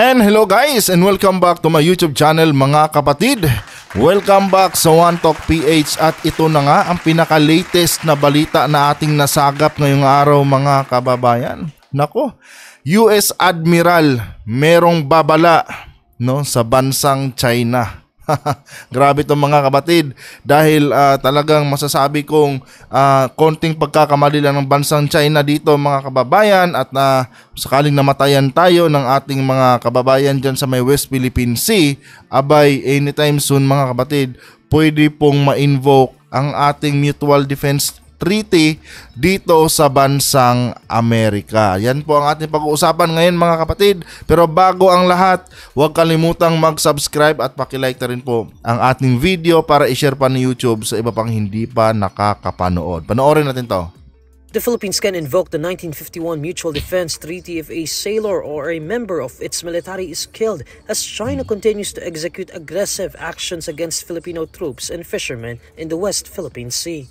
And hello guys and welcome back to my YouTube channel mga kapatid. Welcome back sa One Talk PH at ito na nga ang pinaka-latest na balita na ating nasagap ngayong araw mga kababayan. Nako, US Admiral merong babala no sa bansang China. Grabe itong mga kabatid dahil uh, talagang masasabi kong uh, konting pagkakamali lang ng bansang China dito mga kababayan at na uh, sakaling namatayan tayo ng ating mga kababayan dyan sa may West Philippine Sea, abay anytime soon mga kabatid, pwede pong ma-invoke ang ating mutual defense Treaty dito sa bansang Amerika. Yan po ang ating pag-uusapan ngayon mga kapatid. Pero bago ang lahat, huwag kalimutang mag-subscribe at pakilike na rin po ang ating video para i-share pa ni YouTube sa iba pang hindi pa nakakapanood. Panoorin natin to. The Philippines can invoke the 1951 Mutual Defense Treaty if a sailor or a member of its military is killed as China continues to execute aggressive actions against Filipino troops and fishermen in the West Philippine Sea.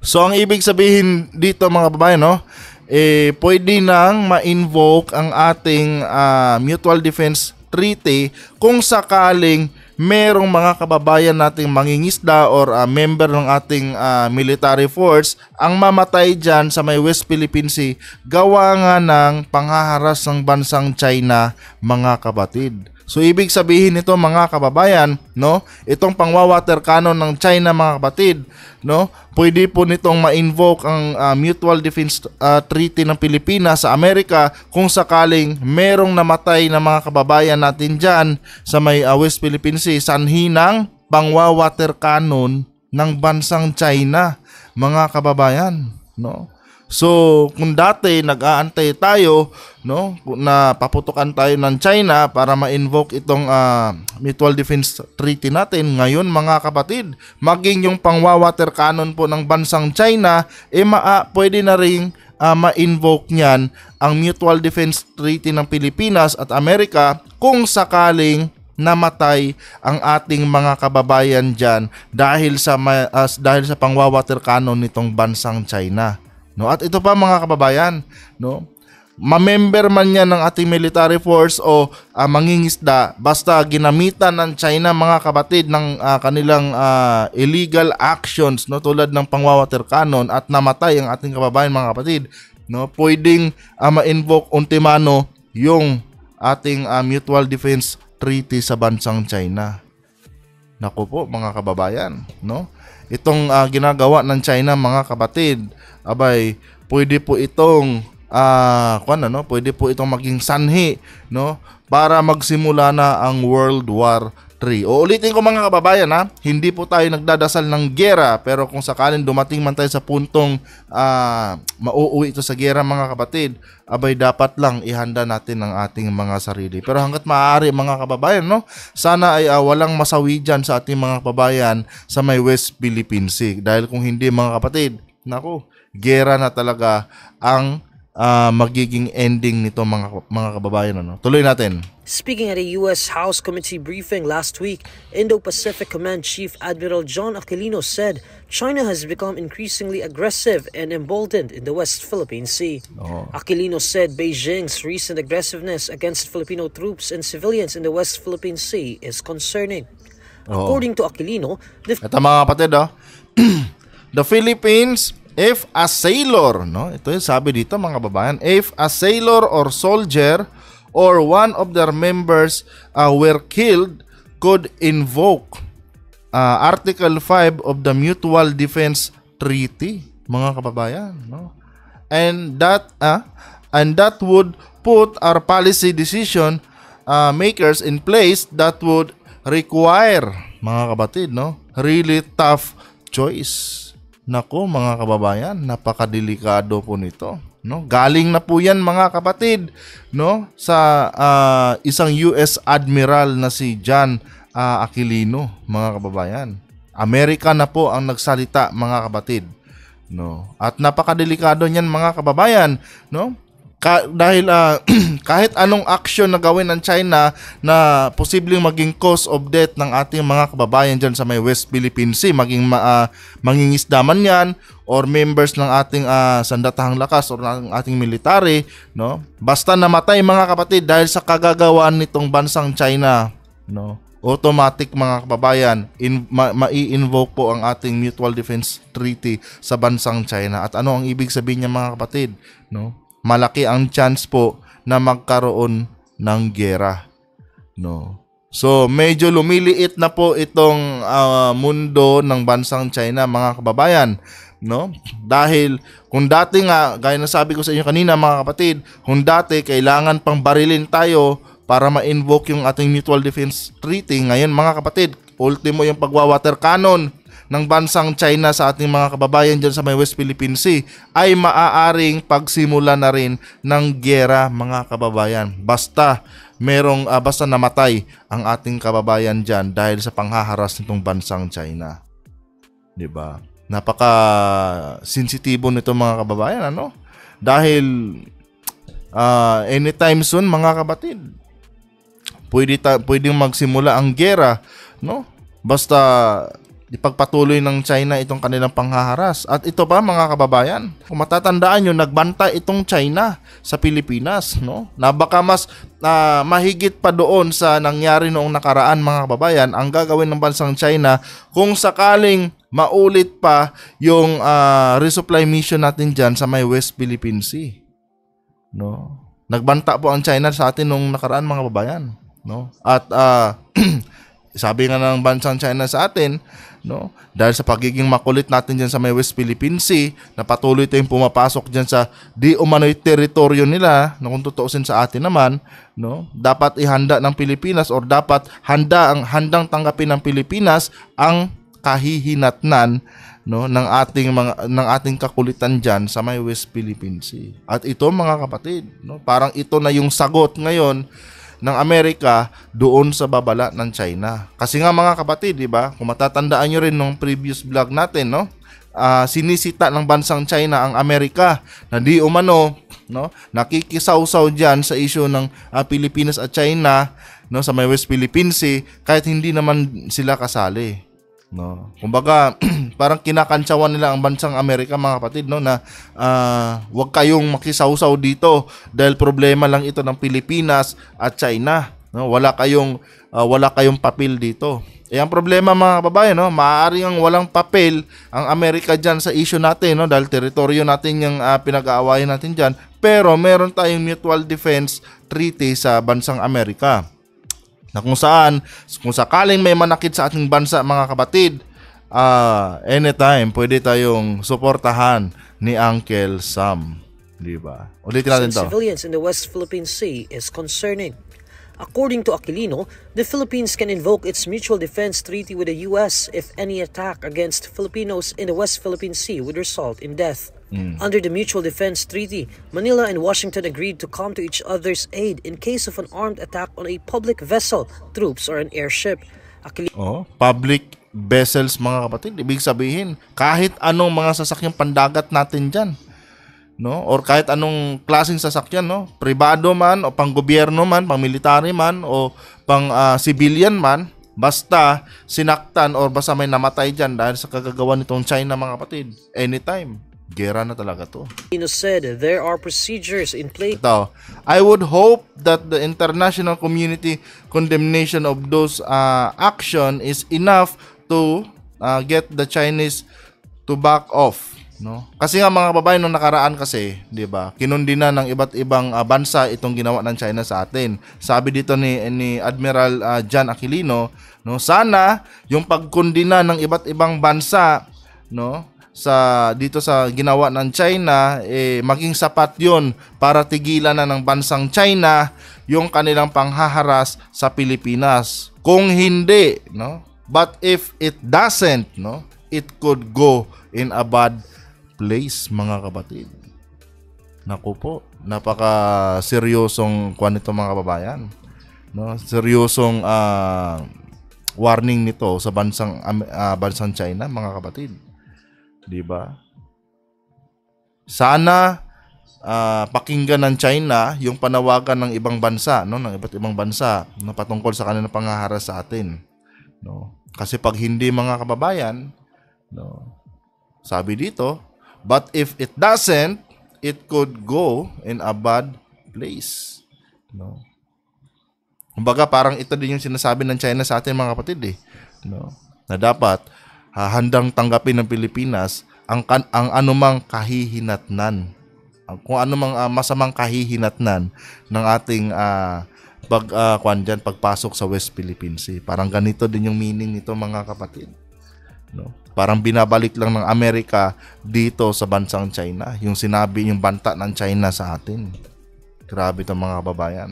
So ang ibig sabihin dito mga babae no, eh pwede nang ma-invoke ang ating uh, mutual defense treaty kung sakaling merong mga kababayan nating mangingisda or uh, member ng ating uh, military force ang mamatay dyan sa may West Philippine Sea gawa nga ng panghaharas ng bansang China mga kabatid. So ibig sabihin nito mga kababayan, no? Itong pangwa-water cannon ng China mga kapatid, no? Pwede po nitong ma-invoke ang uh, Mutual Defense uh, Treaty ng Pilipinas sa Amerika kung sakaling merong namatay na mga kababayan natin diyan sa may uh, West Philippine Sea sanhi ng pangwa-water cannon ng bansang China, mga kababayan, no? So, kung dati nag-aantay tayo no na paputukan tayo ng China para ma-invoke itong uh, Mutual Defense Treaty natin ngayon mga kapatid maging yung pangwa-water cannon po ng bansang China eh maa, pwede na ring uh, ma-invoke niyan ang Mutual Defense Treaty ng Pilipinas at Amerika kung sakaling namatay ang ating mga kababayan diyan dahil sa uh, dahil sa pangwa-water cannon nitong bansang China No, at ito pa mga kababayan, no? Ma-member man niya ng ating military force o uh, mangingisda basta ginamitan ng China mga kabatid ng uh, kanilang uh, illegal actions no tulad ng pangwawater cannon at namatay ang ating kababayan mga kapatid no pwedeng uh, ma-invoke ultimano yung ating uh, mutual defense treaty sa bansang China Naku po mga kababayan no itong uh, ginagawa ng China mga kabatid, abay, pwede po itong ah uh, kwan ano, pwede po itong maging sanhi no para magsimula na ang World War 3. O ulitin ko mga kababayan ha, hindi po tayo nagdadasal ng gera pero kung sakaling dumating man tayo sa puntong uh, mauuwi ito sa gera mga kapatid, abay dapat lang ihanda natin ang ating mga sarili. Pero hanggat maaari mga kababayan, no, sana ay uh, walang masawi dyan sa ating mga kababayan sa may West Philippine Sea. Dahil kung hindi mga kapatid, nako, gera na talaga ang uh, magiging ending nito mga mga kababayan ano. Tuloy natin. Speaking at a US House Committee briefing last week, Indo-Pacific Command Chief Admiral John Aquilino said China has become increasingly aggressive and emboldened in the West Philippine Sea. Oh. Aquilino said Beijing's recent aggressiveness against Filipino troops and civilians in the West Philippine Sea is concerning. Oh. According to Aquilino, the Ito mga kapatid, oh. the Philippines If a sailor, no? Ito yung sabi dito mga babayan. If a sailor or soldier or one of their members uh, were killed, could invoke uh, Article 5 of the Mutual Defense Treaty, mga kababayan, no? And that uh, and that would put our policy decision uh, makers in place that would require mga kabatid, no? Really tough choice Nako mga kababayan, napakadelikado po nito. No? Galing na po yan mga kapatid no? sa uh, isang US Admiral na si John uh, Aquilino mga kababayan. Amerika na po ang nagsalita mga kapatid. No? At napakadelikado niyan mga kababayan. No? ka, dahil uh, kahit anong action na gawin ng China na posibleng maging cause of death ng ating mga kababayan diyan sa may West Philippine Sea maging ma, uh, mangingisdaman 'yan or members ng ating uh, sandatahang lakas or ng ating military no basta namatay mga kapatid dahil sa kagagawan nitong bansang China no automatic mga kababayan in, ma, ma-invoke po ang ating mutual defense treaty sa bansang China at ano ang ibig sabihin niya mga kapatid no malaki ang chance po na magkaroon ng gera. No. So, medyo lumiliit na po itong uh, mundo ng bansang China, mga kababayan, no? Dahil kung dati nga, gaya na sabi ko sa inyo kanina, mga kapatid, kung dati kailangan pang barilin tayo para ma-invoke yung ating Mutual Defense Treaty, ngayon mga kapatid, ultimo yung pagwa-water cannon, ng bansang China sa ating mga kababayan dyan sa may West Philippine Sea ay maaaring pagsimula na rin ng gera mga kababayan. Basta merong uh, basta namatay ang ating kababayan dyan dahil sa panghaharas nitong bansang China. 'Di ba? Napaka sensitibo nito mga kababayan ano? Dahil uh, anytime soon mga kabatid, pwede ta- pwedeng magsimula ang gera, no? Basta Ipagpatuloy ng China itong kanilang panghaharas. At ito pa mga kababayan, kung matatandaan nyo, nagbanta itong China sa Pilipinas. No? Na baka mas uh, mahigit pa doon sa nangyari noong nakaraan mga kababayan, ang gagawin ng bansang China kung sakaling maulit pa yung uh, resupply mission natin dyan sa may West Philippine Sea. No? Nagbanta po ang China sa atin noong nakaraan mga kababayan. No? At uh, sabi nga ng bansang China sa atin, No? Dahil sa pagiging makulit natin diyan sa may West Philippine Sea, na patuloy tayong pumapasok diyan sa di umano'y teritoryo nila, no, kung tutuusin sa atin naman, no? dapat ihanda ng Pilipinas or dapat handa ang handang tanggapin ng Pilipinas ang kahihinatnan no ng ating mga ng ating kakulitan diyan sa may West Philippine Sea. At ito mga kapatid, no, parang ito na yung sagot ngayon ng Amerika doon sa babala ng China. Kasi nga mga kapatid, di ba? Kung matatandaan niyo rin nung previous vlog natin, no? Uh, sinisita ng bansang China ang Amerika na di umano no nakikisawsaw diyan sa isyu ng uh, Pilipinas at China no sa may West Philippine Sea kahit hindi naman sila kasali No. Kumbaga, parang kinakantsawan nila ang bansang Amerika mga kapatid no na uh, ah, wag kayong makisawsaw dito dahil problema lang ito ng Pilipinas at China. No, wala kayong uh, wala kayong papel dito. Eh ang problema mga kababayan, no, maaari ang walang papel ang Amerika diyan sa issue natin no dahil teritoryo natin yung uh, pinag-aawayan natin diyan, pero meron tayong mutual defense treaty sa bansang Amerika na kung saan kung sakaling may manakit sa ating bansa mga kapatid uh, anytime pwede tayong suportahan ni Uncle Sam di ba ulitin natin to civilians in the West Philippine Sea is concerning According to Aquilino, the Philippines can invoke its mutual defense treaty with the U.S. if any attack against Filipinos in the West Philippine Sea would result in death. Mm. Under the Mutual Defense Treaty, Manila and Washington agreed to come to each other's aid in case of an armed attack on a public vessel, troops, or an airship. oh, public vessels mga kapatid. Ibig sabihin, kahit anong mga sasakyang pandagat natin dyan, no? Or kahit anong klaseng sasakyan, no? Pribado man o pang gobyerno man, pang military man o pang uh, civilian man, basta sinaktan or basta may namatay diyan dahil sa kagagawa nitong China mga kapatid, anytime Gera na talaga to. Pino said there are procedures in place. Ito, I would hope that the international community condemnation of those uh, action is enough to uh, get the Chinese to back off. No? Kasi nga mga babae nung nakaraan kasi, 'di ba? Kinundi na ng iba't ibang uh, bansa itong ginawa ng China sa atin. Sabi dito ni ni Admiral uh, John Aquilino, no, sana yung pagkundi ng iba't ibang bansa, no, sa dito sa ginawa ng China eh maging sapat 'yon para tigilan na ng bansang China yung kanilang panghaharas sa Pilipinas. Kung hindi, no? But if it doesn't, no? It could go in a bad place, mga kabatid. Naku po, napaka seryosong kwan nito mga kababayan. No, seryosong uh, warning nito sa bansang uh, bansang China, mga kabatid. 'di ba? Sana uh, pakinggan ng China yung panawagan ng ibang bansa, no, ng iba't ibang bansa na patungkol sa kanilang pangaharas sa atin, no. Kasi pag hindi mga kababayan, no. Sabi dito, but if it doesn't, it could go in a bad place, no. Kumbaga parang ito din yung sinasabi ng China sa atin mga kapatid eh, no. Na dapat uh, handang tanggapin ng Pilipinas ang, kan, ang anumang kahihinatnan. Ah, kung anumang uh, masamang kahihinatnan ng ating uh, pag uh, kwan dyan, pagpasok sa West Philippine Sea. Parang ganito din yung meaning nito mga kapatid. No? Parang binabalik lang ng Amerika dito sa bansang China. Yung sinabi, yung banta ng China sa atin. Grabe itong mga kababayan.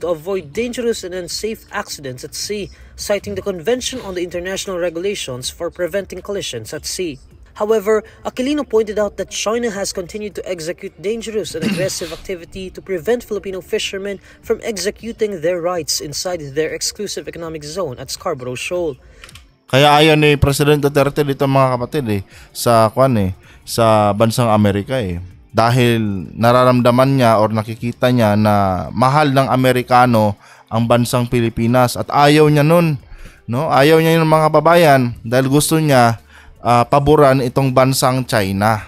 To avoid dangerous and unsafe accidents at sea citing the Convention on the International Regulations for Preventing Collisions at Sea. However, Aquilino pointed out that China has continued to execute dangerous and aggressive activity to prevent Filipino fishermen from executing their rights inside their exclusive economic zone at Scarborough Shoal. Kaya ayon ni President Duterte dito mga kapatid eh, sa kwan eh, sa bansang Amerika eh. Dahil nararamdaman niya or nakikita niya na mahal ng Amerikano ang bansang Pilipinas at ayaw niya nun. No? Ayaw niya yung mga babayan dahil gusto niya uh, paboran itong bansang China.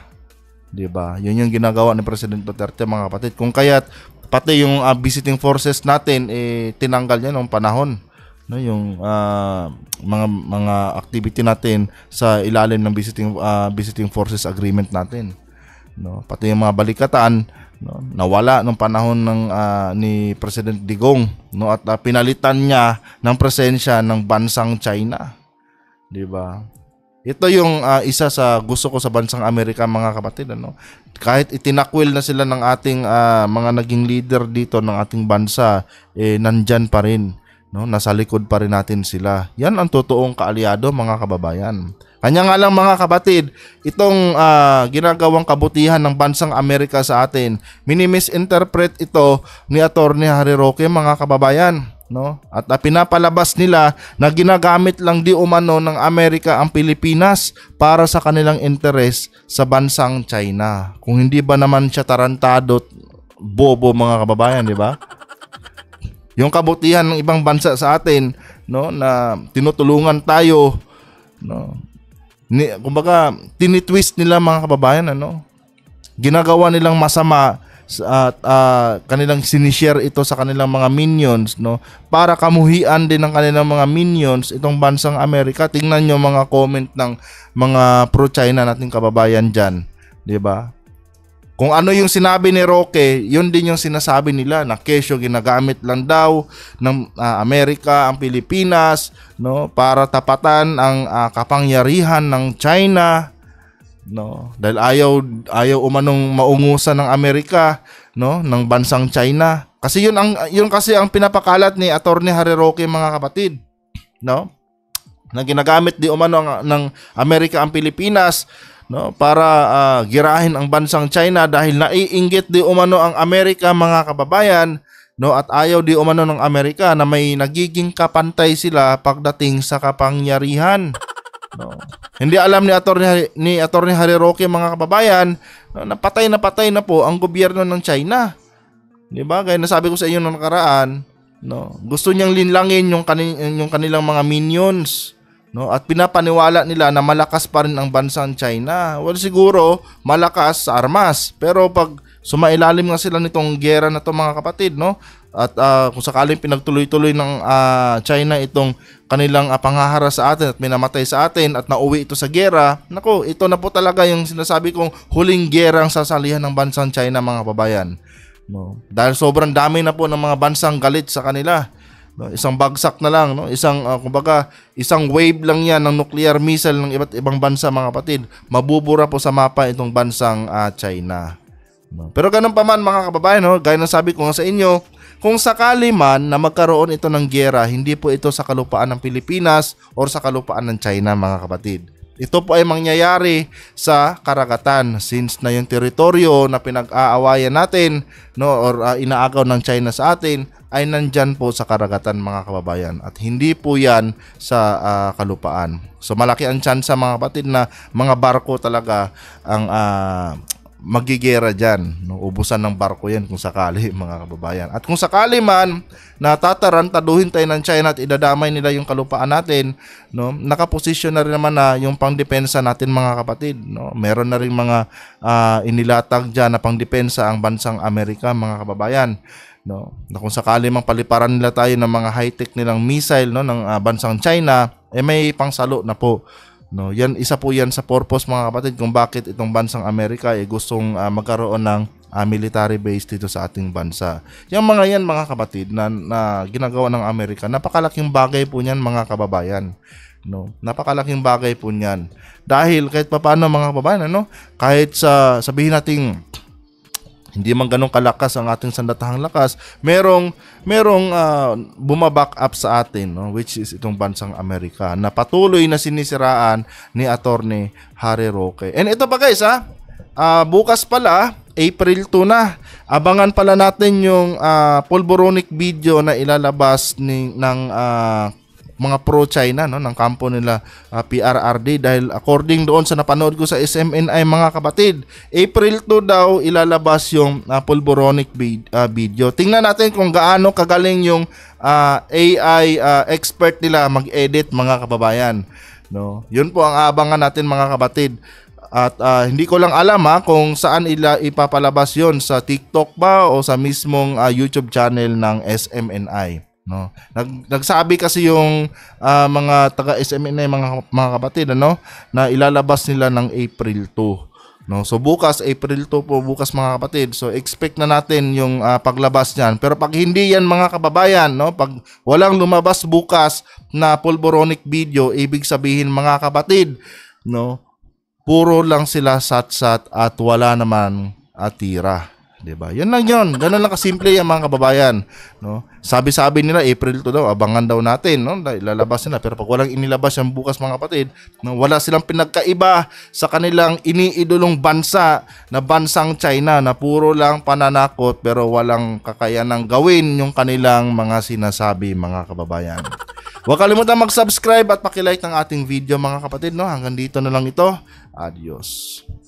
'Di ba? 'Yun yung ginagawa ni President Duterte mga kapatid. Kung kaya't pati yung uh, visiting forces natin eh tinanggal niya noong panahon no yung uh, mga mga activity natin sa ilalim ng visiting uh, visiting forces agreement natin no pati yung mga balikatan no nawala nung panahon ng uh, ni President Digong no at uh, pinalitan niya ng presensya ng bansang China 'di ba ito yung uh, isa sa gusto ko sa bansang Amerika mga kapatid ano kahit itinakwil na sila ng ating uh, mga naging leader dito ng ating bansa eh nandyan pa rin no nasa likod pa rin natin sila yan ang totoong kaalyado mga kababayan kanya nga lang mga kapatid, itong uh, ginagawang kabutihan ng bansang Amerika sa atin, minimisinterpret ito ni Attorney Harry Roque mga kababayan. No? At uh, pinapalabas nila na ginagamit lang di umano ng Amerika ang Pilipinas para sa kanilang interes sa bansang China. Kung hindi ba naman siya tarantado bobo mga kababayan, di ba? Yung kabutihan ng ibang bansa sa atin no na tinutulungan tayo no ni, kumbaga, tinitwist nila mga kababayan, ano? Ginagawa nilang masama at uh, kanilang sinishare ito sa kanilang mga minions no para kamuhian din ng kanilang mga minions itong bansang Amerika tingnan niyo mga comment ng mga pro China nating kababayan diyan 'di ba kung ano yung sinabi ni Roque, yun din yung sinasabi nila na keso ginagamit lang daw ng uh, Amerika ang Pilipinas no para tapatan ang uh, kapangyarihan ng China no dahil ayaw ayaw umanong maungusan ng Amerika no ng bansang China kasi yun ang yun kasi ang pinapakalat ni Attorney Harry Roque mga kapatid no na ginagamit di umano ng, ng Amerika ang Pilipinas no para uh, girahin ang bansang China dahil naiinggit di umano ang Amerika mga kababayan no at ayaw di umano ng Amerika na may nagiging kapantay sila pagdating sa kapangyarihan no hindi alam ni attorney ni attorney Roque mga kababayan no, napatay na patay na po ang gobyerno ng China di ba gaya sabi ko sa inyo noong nakaraan no gusto niyang linlangin yung, kanil, yung kanilang mga minions No? At pinapaniwala nila na malakas pa rin ang bansang China. Well, siguro malakas sa armas. Pero pag sumailalim nga sila nitong gera na to mga kapatid, no? At uh, kung sakaling pinagtuloy-tuloy ng uh, China itong kanilang uh, ah, pangahara sa atin at minamatay sa atin at nauwi ito sa gera, nako, ito na po talaga yung sinasabi kong huling gera ang sasalihan ng bansang China mga babayan. No? Dahil sobrang dami na po ng mga bansang galit sa kanila No? Isang bagsak na lang, no? Isang uh, kumbaga, isang wave lang 'yan ng nuclear missile ng iba't ibang bansa, mga kapatid. Mabubura po sa mapa itong bansang uh, China. No? Pero ganun pa man mga kababayan, no? gaya ng sabi ko nga sa inyo, kung sakali man na magkaroon ito ng gyera, hindi po ito sa kalupaan ng Pilipinas or sa kalupaan ng China mga kapatid ito po ay mangyayari sa karagatan since na yung teritoryo na pinag-aawayan natin no or uh, inaagaw ng China sa atin ay nandyan po sa karagatan mga kababayan at hindi po yan sa uh, kalupaan. So malaki ang chance mga batid na mga barko talaga ang uh, magigera dyan. No? Ubusan ng barko yan kung sakali mga kababayan. At kung sakali man natatarantaduhin tayo ng China at idadamay nila yung kalupaan natin, no? nakaposisyon na rin naman na yung pangdepensa natin mga kapatid. No? Meron na rin mga uh, inilatag dyan na pangdepensa ang bansang Amerika mga kababayan no na kung sakali mang paliparan nila tayo ng mga high-tech nilang missile no ng uh, bansang China eh may pangsalo na po No, yan isa po 'yan sa purpose mga kapatid kung bakit itong bansang Amerika ay eh, gustong uh, magkaroon ng uh, military base dito sa ating bansa. Yung mga 'yan mga kapatid na, na ginagawa ng Amerika, napakalaking bagay po niyan mga kababayan. No, napakalaking bagay po niyan. Dahil kahit papaano mga kababayan, no? kahit sa sabihin nating hindi man ganun kalakas ang ating sandatahang lakas, merong merong uh, bumaback up sa atin no? which is itong bansang Amerika na patuloy na sinisiraan ni attorney Harry Roque. And ito pa guys ha, uh, bukas pala April 2 na. Abangan pala natin yung uh, ah, polboronic video na ilalabas ni ng uh, mga pro-China no ng kampo nila uh, ah, PRRD dahil according doon sa napanood ko sa SMNI mga kapatid, April 2 daw ilalabas yung uh, ah, pulboronic vid- uh, video. Tingnan natin kung gaano kagaling yung uh, AI uh, expert nila mag-edit mga kababayan. No, yun po ang abangan natin mga kapatid. At uh, hindi ko lang alam ha, kung saan ila ipapalabas yon sa TikTok ba o sa mismong uh, YouTube channel ng SMNI no. Nag, nagsabi kasi yung uh, mga taga SMNA e mga mga kapatid ano na ilalabas nila ng April 2. No, so bukas April 2 po bukas mga kapatid. So expect na natin yung uh, paglabas niyan. Pero pag hindi yan mga kababayan, no, pag walang lumabas bukas na pulboronic video, ibig sabihin mga kapatid, no, puro lang sila sat-sat at wala naman atira. 'Di ba? 'Yan lang 'yon. Ganun lang kasimple 'yan mga kababayan, no? Sabi-sabi nila April 'to daw, abangan daw natin, no? Lalabas na pero pag walang inilabas yan bukas mga kapatid, no? wala silang pinagkaiba sa kanilang iniidolong bansa na bansang China na puro lang pananakot pero walang kakayanang gawin yung kanilang mga sinasabi mga kababayan. Huwag kalimutan mag-subscribe at paki-like ng ating video mga kapatid, no? Hanggang dito na lang ito. Adios.